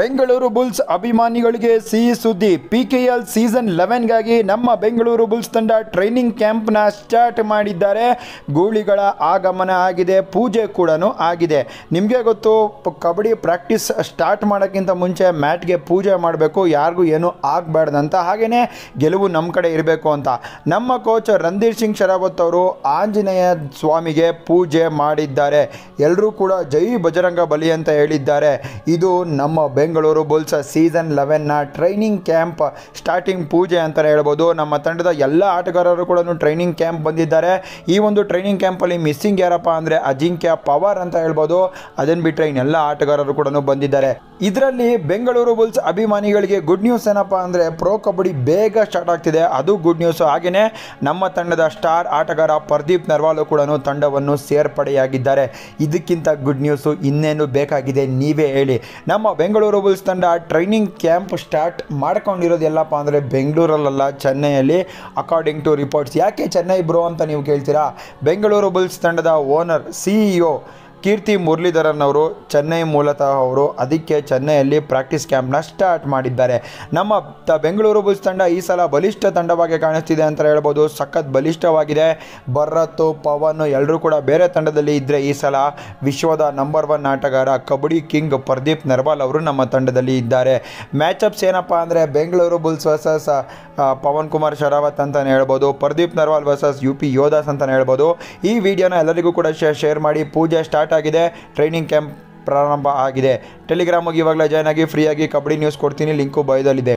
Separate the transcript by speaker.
Speaker 1: Bengaluru Bulls ಅಭಿಮಾನಿಗಳಿಗೆ ಸಿಹಿ ಸುದ್ದಿ ಪಿ ಕೆ ಎಲ್ ಸೀಸನ್ ಲೆವೆನ್ಗಾಗಿ ನಮ್ಮ ಬೆಂಗಳೂರು ಬುಲ್ಸ್ ತಂಡ ಟ್ರೈನಿಂಗ್ ಕ್ಯಾಂಪ್ನ ಸ್ಟಾರ್ಟ್ ಮಾಡಿದ್ದಾರೆ ಗೂಳಿಗಳ ಆಗಮನ ಆಗಿದೆ ಪೂಜೆ ಕೂಡ ಆಗಿದೆ ನಿಮಗೆ ಗೊತ್ತು ಕಬಡ್ಡಿ ಪ್ರಾಕ್ಟೀಸ್ ಸ್ಟಾರ್ಟ್ ಮಾಡೋಕ್ಕಿಂತ ಮುಂಚೆ ಮ್ಯಾಟ್ಗೆ ಪೂಜೆ ಮಾಡಬೇಕು ಯಾರಿಗೂ ಏನೂ ಆಗಬಾರ್ದಂತ ಹಾಗೆಯೇ ಗೆಲುವು ನಮ್ಮ ಕಡೆ ಇರಬೇಕು ಅಂತ ನಮ್ಮ ಕೋಚ್ ರಂಧೀರ್ ಸಿಂಗ್ ಶರಾವತ್ ಅವರು ಆಂಜನೇಯ ಸ್ವಾಮಿಗೆ ಪೂಜೆ ಮಾಡಿದ್ದಾರೆ ಎಲ್ಲರೂ ಕೂಡ ಜೈ ಬಜರಂಗ ಬಲಿ ಅಂತ ಹೇಳಿದ್ದಾರೆ ಇದು ನಮ್ಮ ಬೆ ಬೆಂಗಳೂರು ಬುಲ್ಸ್ ಸೀಸನ್ ಲೆವೆನ್ನ ಟ್ರೈನಿಂಗ್ ಕ್ಯಾಂಪ್ ಸ್ಟಾರ್ಟಿಂಗ್ ಪೂಜೆ ಅಂತಲೇ ಹೇಳ್ಬೋದು ನಮ್ಮ ತಂಡದ ಎಲ್ಲ ಆಟಗಾರರು ಕೂಡ ಟ್ರೈನಿಂಗ್ ಕ್ಯಾಂಪ್ ಬಂದಿದ್ದಾರೆ ಈ ಒಂದು ಟ್ರೈನಿಂಗ್ ಕ್ಯಾಂಪಲ್ಲಿ ಮಿಸ್ಸಿಂಗ್ ಯಾರಪ್ಪ ಅಂದರೆ ಅಜಿಂಕ್ಯ ಪವರ್ ಅಂತ ಹೇಳ್ಬೋದು ಅದನ್ನು ಬಿಟ್ಟರೆ ಇನ್ನೆಲ್ಲ ಆಟಗಾರರು ಕೂಡ ಬಂದಿದ್ದಾರೆ ಇದರಲ್ಲಿ ಬೆಂಗಳೂರು ಬುಲ್ಸ್ ಅಭಿಮಾನಿಗಳಿಗೆ ಗುಡ್ ನ್ಯೂಸ್ ಏನಪ್ಪ ಅಂದರೆ ಪ್ರೊ ಕಬಡ್ಡಿ ಬೇಗ ಸ್ಟಾರ್ಟ್ ಆಗ್ತಿದೆ ಅದು ಗುಡ್ ನ್ಯೂಸು ಹಾಗೆಯೇ ನಮ್ಮ ತಂಡದ ಸ್ಟಾರ್ ಆಟಗಾರ ಪ್ರದೀಪ್ ನರ್ವಾಲು ಕೂಡ ತಂಡವನ್ನು ಸೇರ್ಪಡೆಯಾಗಿದ್ದಾರೆ ಇದಕ್ಕಿಂತ ಗುಡ್ ನ್ಯೂಸು ಇನ್ನೇನು ಬೇಕಾಗಿದೆ ನೀವೇ ಹೇಳಿ ನಮ್ಮ ಬೆಂಗಳೂರು ಬುಲ್ಸ್ ತಂಡ ಟ್ರೈನಿಂಗ್ ಕ್ಯಾಂಪ್ ಸ್ಟಾರ್ಟ್ ಮಾಡ್ಕೊಂಡಿರೋದು ಎಲ್ಲಪ್ಪ ಅಂದರೆ ಬೆಂಗಳೂರಲ್ಲ ಚೆನ್ನೈಯಲ್ಲಿ ಅಕಾರ್ಡಿಂಗ್ ಟು ರಿಪೋರ್ಟ್ಸ್ ಯಾಕೆ ಚೆನ್ನೈ ಬ್ರೋ ಅಂತ ನೀವು ಕೇಳ್ತೀರಾ ಬೆಂಗಳೂರು ಬುಲ್ಸ್ ತಂಡದ owner C E Kirthi Muralidharan ಅವರು ಚೆನ್ನೈ ಮೂಲತಃ ಅವರು ಅದಕ್ಕೆ ಚೆನ್ನೈಯಲ್ಲಿ ಪ್ರಾಕ್ಟೀಸ್ ಕ್ಯಾಂಪ್ನ ಸ್ಟಾರ್ಟ್ ಮಾಡಿದ್ದಾರೆ ನಮ್ಮ ತ ಬೆಂಗಳೂರು ಬುಲ್ಸ್ ತಂಡ ಈ ಸಲ ಬಲಿಷ್ಠ ತಂಡವಾಗಿ ಕಾಣಿಸ್ತಿದೆ ಅಂತ ಹೇಳ್ಬೋದು ಸಖತ್ ಬಲಿಷ್ಠವಾಗಿದೆ ಭರತ್ ಪವನ್ ಎಲ್ಲರೂ ಕೂಡ ಬೇರೆ ತಂಡದಲ್ಲಿ ಇದ್ದರೆ ಈ ಸಲ ವಿಶ್ವದ ನಂಬರ್ ಒನ್ ಆಟಗಾರ ಕಬಡ್ಡಿ ಕಿಂಗ್ ಪ್ರದೀಪ್ ನರ್ವಾಲ್ ಅವರು ನಮ್ಮ ತಂಡದಲ್ಲಿ ಇದ್ದಾರೆ ಮ್ಯಾಚಪ್ಸ್ ಏನಪ್ಪ ಅಂದರೆ ಬೆಂಗಳೂರು ಬುಲ್ಸ್ ವರ್ಸಸ್ ಪವನ್ ಕುಮಾರ್ ಶರಾವತ್ ಅಂತಲೇ ಹೇಳ್ಬೋದು Pradeep Narwal versus U P Yoddhas ಅಂತಲೇ ಹೇಳ್ಬೋದು ಈ ವಿಡಿಯೋನ ಎಲ್ಲರಿಗೂ ಕೂಡ ಶೇರ್ ಮಾಡಿ ಪೂಜೆ ಸ್ಟಾರ್ಟ್ ಸ್ಟಾರ್ಟ್ ಆಗಿದೆ ಟ್ರೈನಿಂಗ್ ಕ್ಯಾಂಪ್ ಪ್ರಾರಂಭ ಆಗಿದೆ ಟೆಲಿಗ್ರಾಮ್ ಇವಾಗಲೇ ಜಾಯ್ನ್ ಆಗಿ ಫ್ರೀಯಾಗಿ ಕಬಡ್ಡಿ ನ್ಯೂಸ್ ಕೊಡ್ತೀನಿ ಲಿಂಕು ಬಯೋದಲ್ಲಿದೆ